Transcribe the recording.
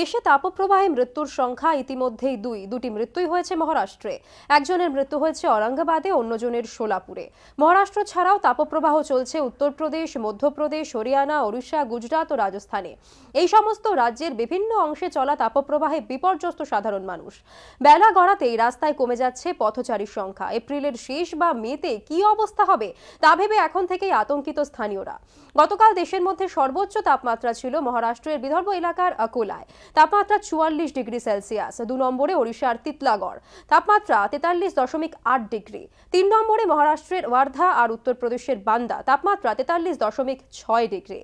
দেশে তাপপ্রবাহে মৃত্যুর সংখ্যা ইতিমধ্যেই দুই দুটি মৃত্যুই হয়েছে মহারাষ্ট্রে একজনের মৃত্যু হয়েছে অরঙ্গাবাদে অন্যজনের সোলাপুরে মহারাষ্ট্র ছাড়াও তাপপ্রবাহ চলছে উত্তরপ্রদেশ মধ্যপ্রদেশ হরিয়ানা ওড়িশা গুজরাট ও রাজস্থানে এই সমস্ত রাজ্যের বিভিন্ন অংশে চলা তাপপ্রবাহে বিপর্যস্ত সাধারণ মানুষ বেলা গড়াতেই রাস্তায় কমে যাচ্ছে পথচারীর সংখ্যা এপ্রিলের শেষ বা মেতে কি অবস্থা হবে তা ভেবে এখন থেকেই আতঙ্কিত স্থানীয়রা গতকাল দেশের মধ্যে সর্বোচ্চ তাপমাত্রা ছিল মহারাষ্ট্রের বিদর্ভ এলাকার আকোলায় তাপমাত্রা চুয়াল্লিশ ডিগ্রি সেলসিয়াস দু নম্বরে ওড়িশার তিতলাগড় তাপমাত্রা তেতাল্লিশ দশমিক আট ডিগ্রি তিন নম্বরে মহারাষ্ট্রের ওয়ার্ধা আর উত্তরপ্রদেশের বান্দা তাপমাত্রা তেতাল্লিশ দশমিক ছয় ডিগ্রি